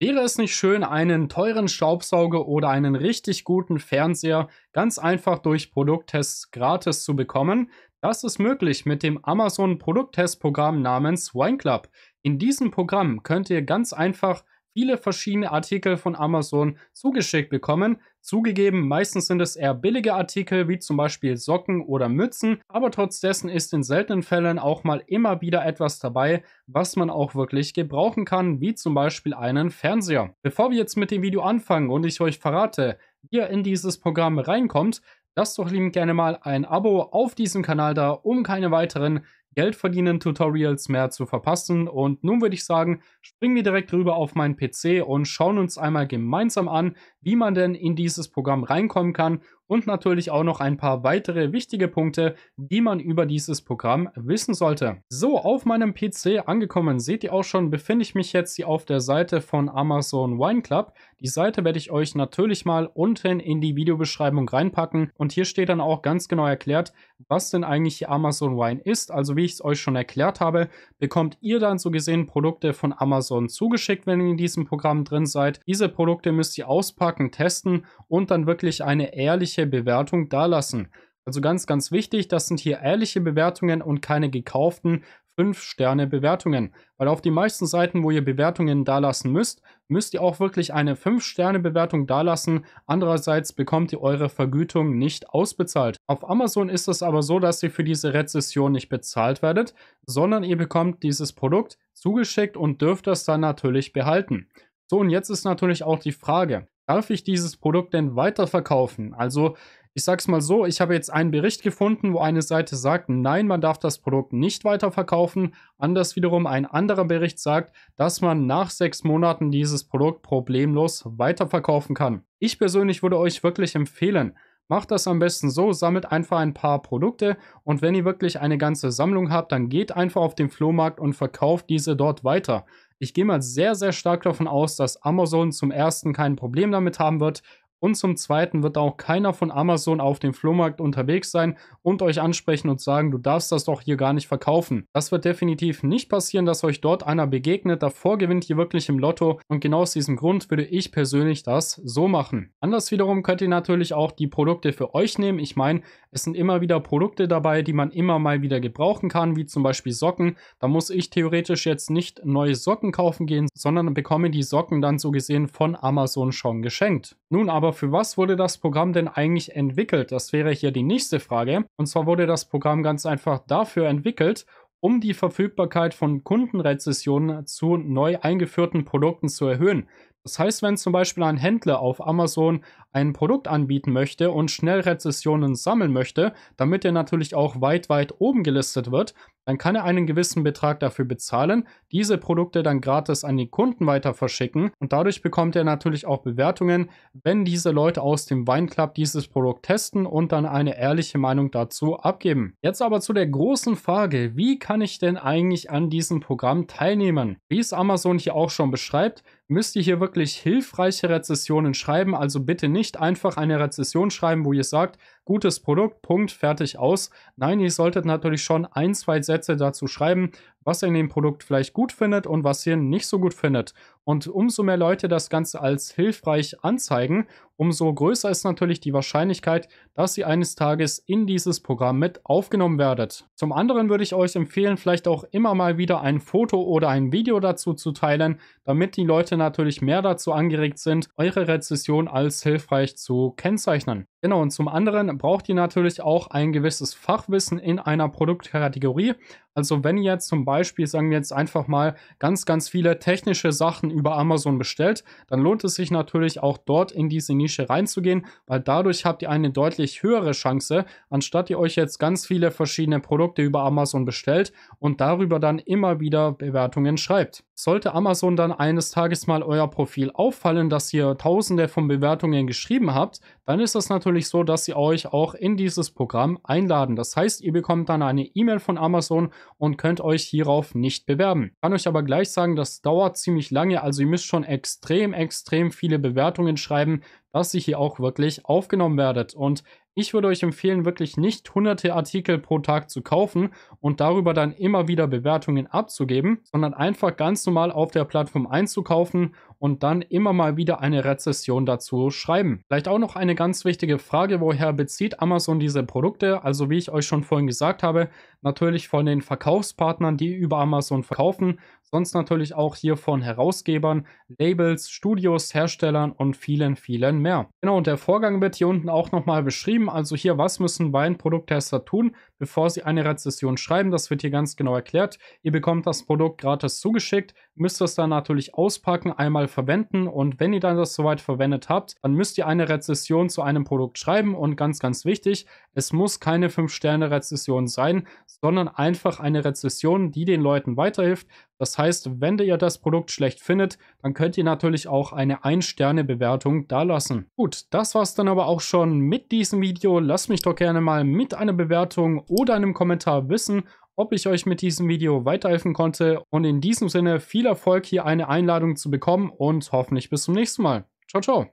Wäre es nicht schön, einen teuren Staubsauger oder einen richtig guten Fernseher ganz einfach durch Produkttests gratis zu bekommen? Das ist möglich mit dem Amazon Produkttestprogramm namens Wine Club. In diesem Programm könnt ihr ganz einfach viele verschiedene Artikel von Amazon zugeschickt bekommen. Zugegeben, meistens sind es eher billige Artikel wie zum Beispiel Socken oder Mützen, aber trotz dessen ist in seltenen Fällen auch mal immer wieder etwas dabei, was man auch wirklich gebrauchen kann, wie zum Beispiel einen Fernseher. Bevor wir jetzt mit dem Video anfangen und ich euch verrate, wie ihr in dieses Programm reinkommt, lasst doch lieben gerne mal ein Abo auf diesem Kanal da, um keine weiteren Geldverdienen Tutorials mehr zu verpassen. Und nun würde ich sagen, springen wir direkt rüber auf meinen PC und schauen uns einmal gemeinsam an, wie man denn in dieses Programm reinkommen kann und natürlich auch noch ein paar weitere wichtige Punkte, die man über dieses Programm wissen sollte. So, auf meinem PC angekommen, seht ihr auch schon, befinde ich mich jetzt hier auf der Seite von Amazon Wine Club. Die Seite werde ich euch natürlich mal unten in die Videobeschreibung reinpacken und hier steht dann auch ganz genau erklärt, was denn eigentlich Amazon Wine ist, also wie ich es euch schon erklärt habe, bekommt ihr dann so gesehen Produkte von Amazon zugeschickt, wenn ihr in diesem Programm drin seid. Diese Produkte müsst ihr auspacken, testen und dann wirklich eine ehrliche Bewertung dalassen. Also ganz, ganz wichtig, das sind hier ehrliche Bewertungen und keine gekauften. 5 Sterne Bewertungen. Weil auf den meisten Seiten, wo ihr Bewertungen dalassen müsst, müsst ihr auch wirklich eine 5 Sterne Bewertung dalassen. Andererseits bekommt ihr eure Vergütung nicht ausbezahlt. Auf Amazon ist es aber so, dass ihr für diese Rezession nicht bezahlt werdet, sondern ihr bekommt dieses Produkt zugeschickt und dürft das dann natürlich behalten. So, und jetzt ist natürlich auch die Frage, darf ich dieses Produkt denn weiterverkaufen? Also ich sag's mal so, ich habe jetzt einen Bericht gefunden, wo eine Seite sagt, nein, man darf das Produkt nicht weiterverkaufen. Anders wiederum ein anderer Bericht sagt, dass man nach sechs Monaten dieses Produkt problemlos weiterverkaufen kann. Ich persönlich würde euch wirklich empfehlen, Macht das am besten so, sammelt einfach ein paar Produkte und wenn ihr wirklich eine ganze Sammlung habt, dann geht einfach auf den Flohmarkt und verkauft diese dort weiter. Ich gehe mal sehr, sehr stark davon aus, dass Amazon zum ersten kein Problem damit haben wird und zum Zweiten wird auch keiner von Amazon auf dem Flohmarkt unterwegs sein und euch ansprechen und sagen, du darfst das doch hier gar nicht verkaufen. Das wird definitiv nicht passieren, dass euch dort einer begegnet. Davor gewinnt ihr wirklich im Lotto und genau aus diesem Grund würde ich persönlich das so machen. Anders wiederum könnt ihr natürlich auch die Produkte für euch nehmen. Ich meine, es sind immer wieder Produkte dabei, die man immer mal wieder gebrauchen kann, wie zum Beispiel Socken. Da muss ich theoretisch jetzt nicht neue Socken kaufen gehen, sondern bekomme die Socken dann so gesehen von Amazon schon geschenkt. Nun aber aber für was wurde das Programm denn eigentlich entwickelt? Das wäre hier die nächste Frage. Und zwar wurde das Programm ganz einfach dafür entwickelt, um die Verfügbarkeit von Kundenrezessionen zu neu eingeführten Produkten zu erhöhen. Das heißt, wenn zum Beispiel ein Händler auf Amazon ein Produkt anbieten möchte und schnell Rezessionen sammeln möchte, damit er natürlich auch weit, weit oben gelistet wird, dann kann er einen gewissen Betrag dafür bezahlen, diese Produkte dann gratis an die Kunden weiter verschicken und dadurch bekommt er natürlich auch Bewertungen, wenn diese Leute aus dem Weinclub dieses Produkt testen und dann eine ehrliche Meinung dazu abgeben. Jetzt aber zu der großen Frage, wie kann ich denn eigentlich an diesem Programm teilnehmen? Wie es Amazon hier auch schon beschreibt, müsst ihr hier wirklich hilfreiche Rezessionen schreiben, also bitte nicht einfach eine Rezession schreiben, wo ihr sagt, gutes Produkt, Punkt, fertig aus. Nein, ihr solltet natürlich schon ein, zwei Sätze dazu schreiben, was ihr in dem Produkt vielleicht gut findet und was ihr nicht so gut findet. Und umso mehr Leute das Ganze als hilfreich anzeigen, umso größer ist natürlich die Wahrscheinlichkeit, dass ihr eines Tages in dieses Programm mit aufgenommen werdet. Zum anderen würde ich euch empfehlen, vielleicht auch immer mal wieder ein Foto oder ein Video dazu zu teilen, damit die Leute natürlich mehr dazu angeregt sind, eure Rezession als hilfreich zu kennzeichnen. Genau, und zum anderen braucht ihr natürlich auch ein gewisses Fachwissen in einer Produktkategorie. Also wenn ihr zum Beispiel, sagen wir jetzt einfach mal, ganz, ganz viele technische Sachen über Amazon bestellt, dann lohnt es sich natürlich auch dort in diese Nische reinzugehen, weil dadurch habt ihr eine deutlich höhere Chance, anstatt ihr euch jetzt ganz viele verschiedene Produkte über Amazon bestellt und darüber dann immer wieder Bewertungen schreibt. Sollte Amazon dann eines Tages mal euer Profil auffallen, dass ihr tausende von Bewertungen geschrieben habt, dann ist das natürlich so, dass sie euch auch in dieses Programm einladen. Das heißt, ihr bekommt dann eine E-Mail von Amazon und könnt euch hierauf nicht bewerben. Ich kann euch aber gleich sagen, das dauert ziemlich lange, also ihr müsst schon extrem, extrem viele Bewertungen schreiben, dass ihr hier auch wirklich aufgenommen werdet. Und ich würde euch empfehlen, wirklich nicht hunderte Artikel pro Tag zu kaufen und darüber dann immer wieder Bewertungen abzugeben, sondern einfach ganz normal auf der Plattform einzukaufen und dann immer mal wieder eine Rezession dazu schreiben. Vielleicht auch noch eine ganz wichtige Frage, woher bezieht Amazon diese Produkte? Also wie ich euch schon vorhin gesagt habe, natürlich von den Verkaufspartnern, die über Amazon verkaufen, sonst natürlich auch hier von Herausgebern, Labels, Studios, Herstellern und vielen, vielen mehr. Genau, und der Vorgang wird hier unten auch nochmal beschrieben. Also hier, was müssen Weinprodukttester tun, bevor Sie eine Rezession schreiben. Das wird hier ganz genau erklärt. Ihr bekommt das Produkt gratis zugeschickt, müsst es dann natürlich auspacken, einmal verwenden und wenn ihr dann das soweit verwendet habt, dann müsst ihr eine Rezession zu einem Produkt schreiben und ganz, ganz wichtig, es muss keine 5-Sterne-Rezession sein, sondern einfach eine Rezession, die den Leuten weiterhilft, das heißt, wenn ihr das Produkt schlecht findet, dann könnt ihr natürlich auch eine 1-Sterne-Bewertung dalassen. Gut, das war's dann aber auch schon mit diesem Video. Lasst mich doch gerne mal mit einer Bewertung oder einem Kommentar wissen, ob ich euch mit diesem Video weiterhelfen konnte. Und in diesem Sinne viel Erfolg, hier eine Einladung zu bekommen und hoffentlich bis zum nächsten Mal. Ciao, ciao.